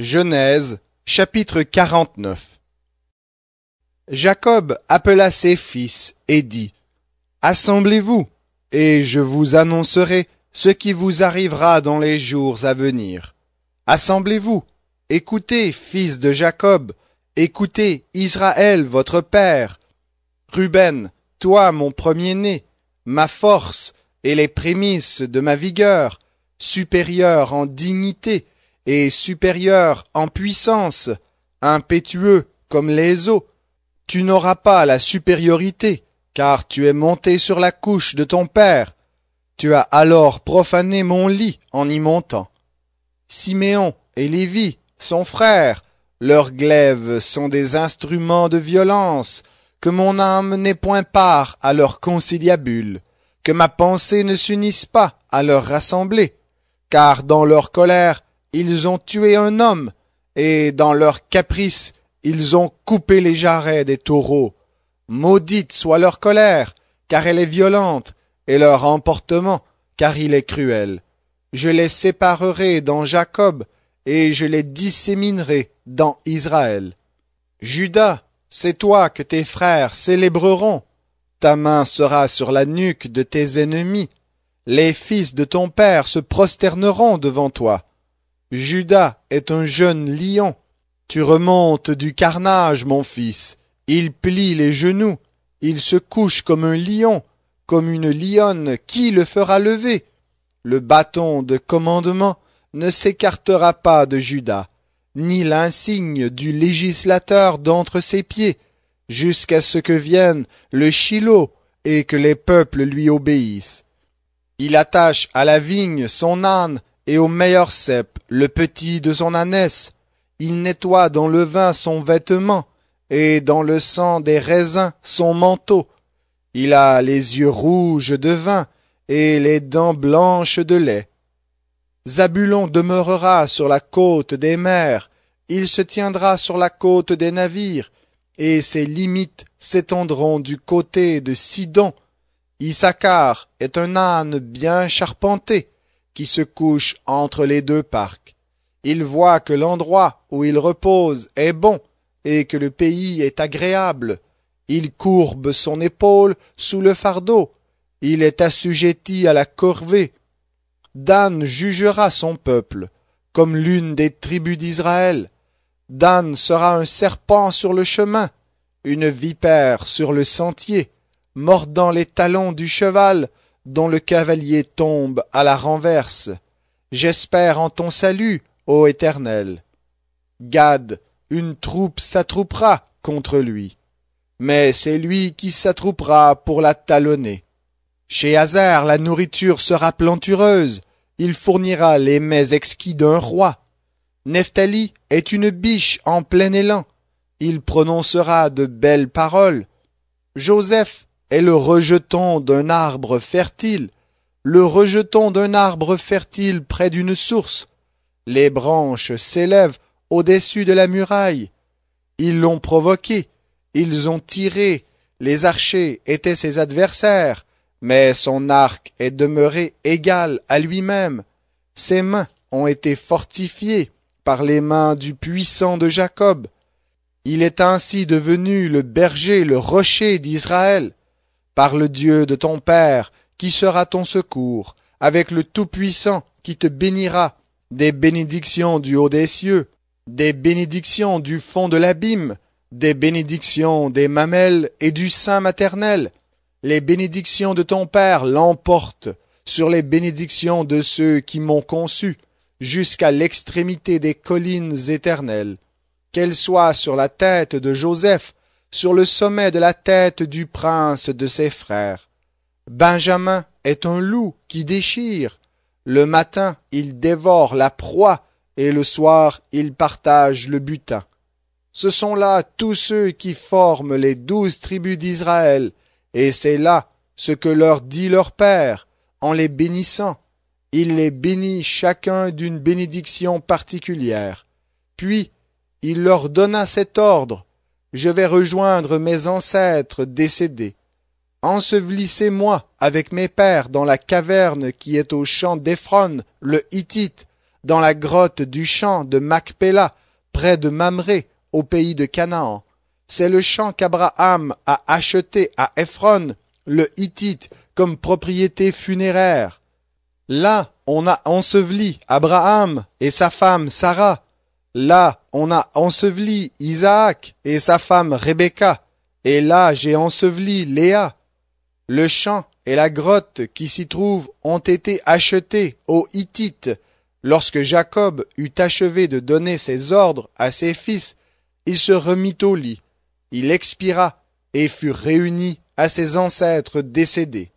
Genèse chapitre 49 Jacob appela ses fils et dit Assemblez-vous, et je vous annoncerai ce qui vous arrivera dans les jours à venir. Assemblez-vous, écoutez, fils de Jacob, écoutez, Israël, votre père. Ruben, toi, mon premier-né, ma force et les prémices de ma vigueur, supérieur en dignité et supérieur en puissance, impétueux comme les eaux, tu n'auras pas la supériorité, car tu es monté sur la couche de ton père. Tu as alors profané mon lit en y montant. Siméon et Lévi, son frères, leurs glaives sont des instruments de violence, que mon âme n'ait point part à leur conciliabule, que ma pensée ne s'unisse pas à leur rassemblée, car dans leur colère, ils ont tué un homme, et dans leur caprice, ils ont coupé les jarrets des taureaux. Maudite soit leur colère, car elle est violente, et leur emportement, car il est cruel. Je les séparerai dans Jacob, et je les disséminerai dans Israël. Judas, c'est toi que tes frères célébreront. Ta main sera sur la nuque de tes ennemis. Les fils de ton père se prosterneront devant toi. Judas est un jeune lion. Tu remontes du carnage, mon fils. Il plie les genoux. Il se couche comme un lion, comme une lionne. Qui le fera lever Le bâton de commandement ne s'écartera pas de Judas, ni l'insigne du législateur d'entre ses pieds, jusqu'à ce que vienne le Shiloh et que les peuples lui obéissent. Il attache à la vigne son âne et au meilleur cep le petit de son ânesse. Il nettoie dans le vin son vêtement, et dans le sang des raisins son manteau. Il a les yeux rouges de vin, et les dents blanches de lait. Zabulon demeurera sur la côte des mers, il se tiendra sur la côte des navires, et ses limites s'étendront du côté de Sidon. Issachar est un âne bien charpenté, se couche entre les deux parcs. Il voit que l'endroit où il repose est bon et que le pays est agréable. Il courbe son épaule sous le fardeau. Il est assujetti à la corvée. Dan jugera son peuple, comme l'une des tribus d'Israël. Dan sera un serpent sur le chemin, une vipère sur le sentier, mordant les talons du cheval, dont le cavalier tombe à la renverse. J'espère en ton salut, ô Éternel. Gad, une troupe s'attroupera contre lui, mais c'est lui qui s'attroupera pour la talonner. Chez Hazar, la nourriture sera plantureuse, il fournira les mets exquis d'un roi. Nephtali est une biche en plein élan, il prononcera de belles paroles. Joseph est le rejeton d'un arbre fertile, le rejeton d'un arbre fertile près d'une source. Les branches s'élèvent au-dessus de la muraille. Ils l'ont provoqué, ils ont tiré, les archers étaient ses adversaires, mais son arc est demeuré égal à lui-même. Ses mains ont été fortifiées par les mains du puissant de Jacob. Il est ainsi devenu le berger, le rocher d'Israël. Par le Dieu de ton Père, qui sera ton secours, avec le Tout-Puissant qui te bénira, des bénédictions du haut des cieux, des bénédictions du fond de l'abîme, des bénédictions des mamelles et du sein maternel. Les bénédictions de ton Père l'emportent sur les bénédictions de ceux qui m'ont conçu, jusqu'à l'extrémité des collines éternelles. Qu'elles soient sur la tête de Joseph, sur le sommet de la tête du prince de ses frères. Benjamin est un loup qui déchire. Le matin, il dévore la proie, et le soir, il partage le butin. Ce sont là tous ceux qui forment les douze tribus d'Israël, et c'est là ce que leur dit leur Père, en les bénissant. Il les bénit chacun d'une bénédiction particulière. Puis, il leur donna cet ordre je vais rejoindre mes ancêtres décédés. Ensevelissez-moi avec mes pères dans la caverne qui est au champ d'Ephron, le Hittite, dans la grotte du champ de Macpéla, près de Mamré, au pays de Canaan. C'est le champ qu'Abraham a acheté à Ephron, le Hittite, comme propriété funéraire. Là, on a enseveli Abraham et sa femme Sarah, Là, on a enseveli Isaac et sa femme Rebecca, et là j'ai enseveli Léa. Le champ et la grotte qui s'y trouvent ont été achetés aux Hittites. Lorsque Jacob eut achevé de donner ses ordres à ses fils, il se remit au lit. Il expira et fut réuni à ses ancêtres décédés.